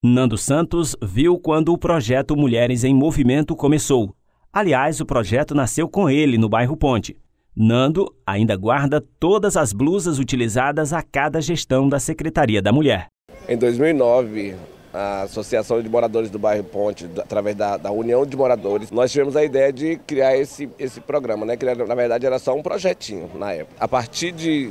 Nando Santos viu quando o projeto Mulheres em Movimento começou. Aliás, o projeto nasceu com ele no bairro Ponte. Nando ainda guarda todas as blusas utilizadas a cada gestão da Secretaria da Mulher. Em 2009, a Associação de Moradores do Bairro Ponte, através da, da, União de Moradores, nós tivemos a ideia de criar esse, esse programa, né? na verdade, era só um projetinho na época. A partir de,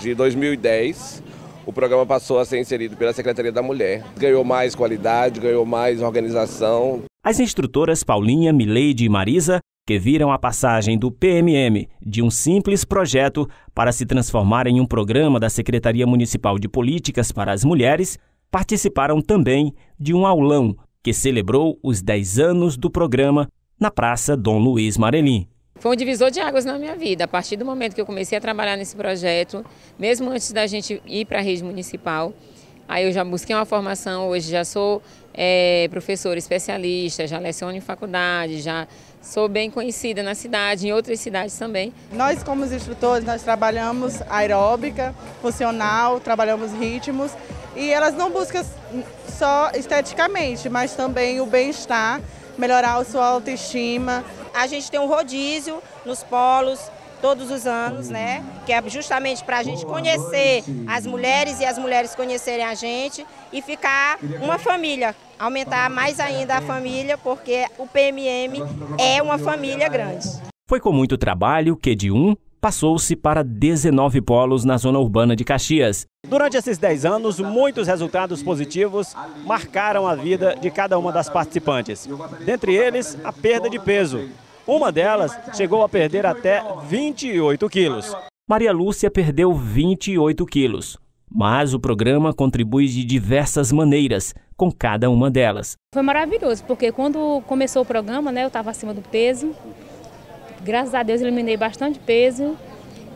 de 2010, o programa passou a ser inserido pela Secretaria da Mulher. Ganhou mais qualidade, ganhou mais organização. As instrutoras Paulinha, Mileide e Marisa, que viram a passagem do PMM de um simples projeto para se transformar em um programa da Secretaria Municipal de Políticas para as Mulheres, participaram também de um aulão que celebrou os 10 anos do programa na Praça Dom Luiz Marelim. Foi um divisor de águas na minha vida. A partir do momento que eu comecei a trabalhar nesse projeto, mesmo antes da gente ir para a rede municipal, aí eu já busquei uma formação, hoje já sou é, professora especialista, já leciono em faculdade, já sou bem conhecida na cidade, em outras cidades também. Nós, como os instrutores, nós trabalhamos aeróbica, funcional, trabalhamos ritmos e elas não buscam só esteticamente, mas também o bem-estar, melhorar a sua autoestima, a gente tem um rodízio nos polos todos os anos, né? Que é justamente para a gente conhecer as mulheres e as mulheres conhecerem a gente e ficar uma família, aumentar mais ainda a família, porque o PMM é uma família grande. Foi com muito trabalho que de um passou-se para 19 polos na zona urbana de Caxias. Durante esses 10 anos, muitos resultados positivos marcaram a vida de cada uma das participantes. Dentre eles, a perda de peso, uma delas chegou a perder até 28 quilos. Maria Lúcia perdeu 28 quilos, mas o programa contribui de diversas maneiras com cada uma delas. Foi maravilhoso, porque quando começou o programa, né, eu estava acima do peso. Graças a Deus, eliminei bastante peso.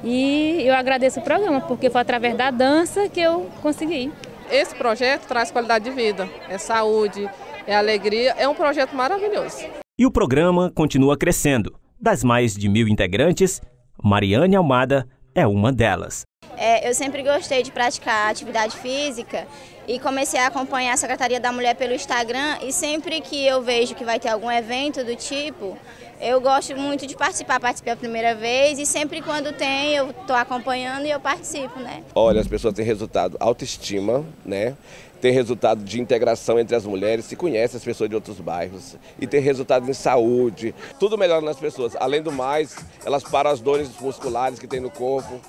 E eu agradeço o programa, porque foi através da dança que eu consegui. Esse projeto traz qualidade de vida, é saúde, é alegria, é um projeto maravilhoso. E o programa continua crescendo. Das mais de mil integrantes, Mariane Almada é uma delas. É, eu sempre gostei de praticar atividade física e comecei a acompanhar a Secretaria da Mulher pelo Instagram e sempre que eu vejo que vai ter algum evento do tipo, eu gosto muito de participar, participei a primeira vez e sempre quando tem eu estou acompanhando e eu participo, né? Olha, as pessoas têm resultado autoestima, né? Tem resultado de integração entre as mulheres, se conhece as pessoas de outros bairros e tem resultado em saúde, tudo melhora nas pessoas. Além do mais, elas param as dores musculares que tem no corpo,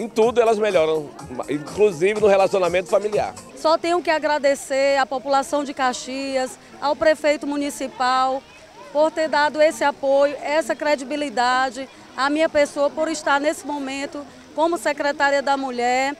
em tudo elas melhoram, inclusive no relacionamento familiar. Só tenho que agradecer à população de Caxias, ao prefeito municipal, por ter dado esse apoio, essa credibilidade à minha pessoa, por estar nesse momento como secretária da mulher